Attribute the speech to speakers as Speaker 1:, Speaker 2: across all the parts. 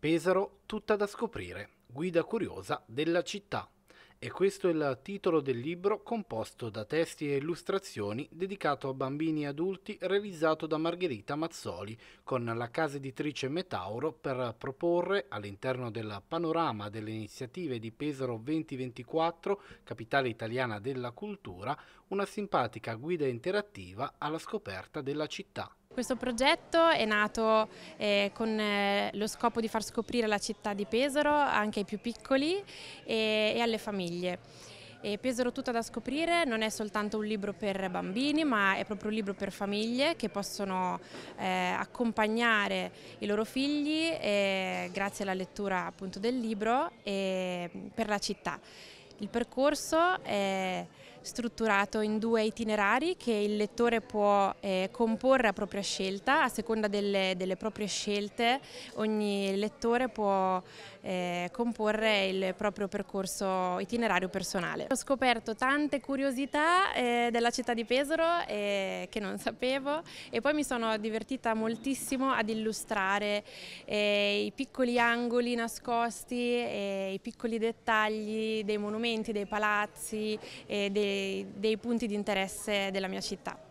Speaker 1: Pesaro tutta da scoprire, guida curiosa della città. E questo è il titolo del libro composto da testi e illustrazioni dedicato a bambini e adulti realizzato da Margherita Mazzoli con la casa editrice Metauro per proporre all'interno del panorama delle iniziative di Pesaro 2024, capitale italiana della cultura, una simpatica guida interattiva alla scoperta della città.
Speaker 2: Questo progetto è nato eh, con eh, lo scopo di far scoprire la città di Pesaro anche ai più piccoli e, e alle famiglie. E Pesaro tutta da scoprire non è soltanto un libro per bambini ma è proprio un libro per famiglie che possono eh, accompagnare i loro figli eh, grazie alla lettura appunto del libro eh, per la città. Il percorso è strutturato in due itinerari che il lettore può eh, comporre a propria scelta, a seconda delle, delle proprie scelte ogni lettore può eh, comporre il proprio percorso itinerario personale. Ho scoperto tante curiosità eh, della città di Pesaro eh, che non sapevo e poi mi sono divertita moltissimo ad illustrare eh, i piccoli angoli nascosti, eh, i piccoli dettagli dei monumenti, dei palazzi, dei dei, punti di interesse della mia città.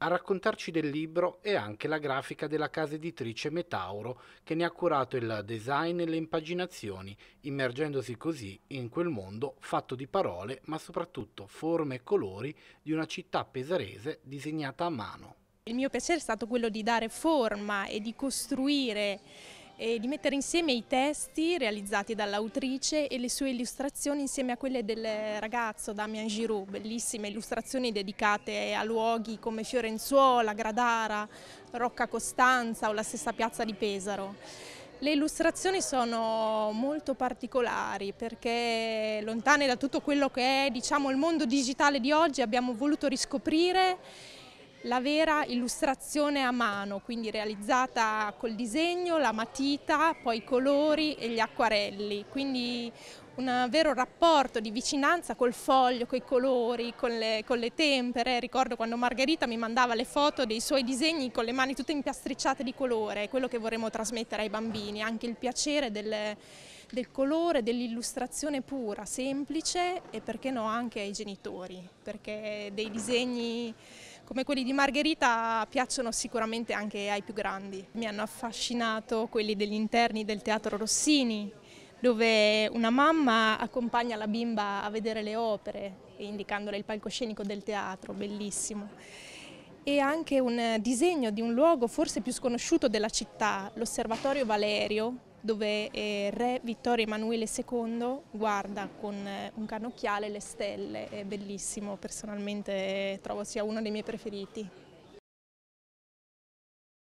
Speaker 1: A raccontarci del libro è anche la grafica della casa editrice Metauro, che ne ha curato il design e le impaginazioni, immergendosi così in quel mondo fatto di parole, ma soprattutto forme e colori di una città pesarese disegnata a mano.
Speaker 2: Il mio piacere è stato quello di dare forma e di costruire e di mettere insieme i testi realizzati dall'autrice e le sue illustrazioni insieme a quelle del ragazzo Damien Giroux, bellissime illustrazioni dedicate a luoghi come Fiorenzuola, Gradara, Rocca Costanza o la stessa piazza di Pesaro. Le illustrazioni sono molto particolari perché lontane da tutto quello che è diciamo, il mondo digitale di oggi abbiamo voluto riscoprire la vera illustrazione a mano, quindi realizzata col disegno, la matita, poi i colori e gli acquarelli, quindi un vero rapporto di vicinanza col foglio, coi colori, con le, con le, tempere. Ricordo quando Margherita mi mandava le foto dei suoi disegni con le mani tutte impiastricciate di colore, quello che vorremmo trasmettere ai bambini, anche il piacere del del colore, dell'illustrazione pura, semplice e perché no anche ai genitori, perché dei disegni come quelli di Margherita piacciono sicuramente anche ai più grandi. Mi hanno affascinato quelli degli interni del Teatro Rossini, dove una mamma accompagna la bimba a vedere le opere, indicandole il palcoscenico del teatro, bellissimo. E anche un disegno di un luogo forse più sconosciuto della città, l'Osservatorio Valerio, dove eh, Re Vittorio Emanuele II guarda con eh, un cannocchiale le stelle, è bellissimo, personalmente eh, trovo sia uno dei miei preferiti.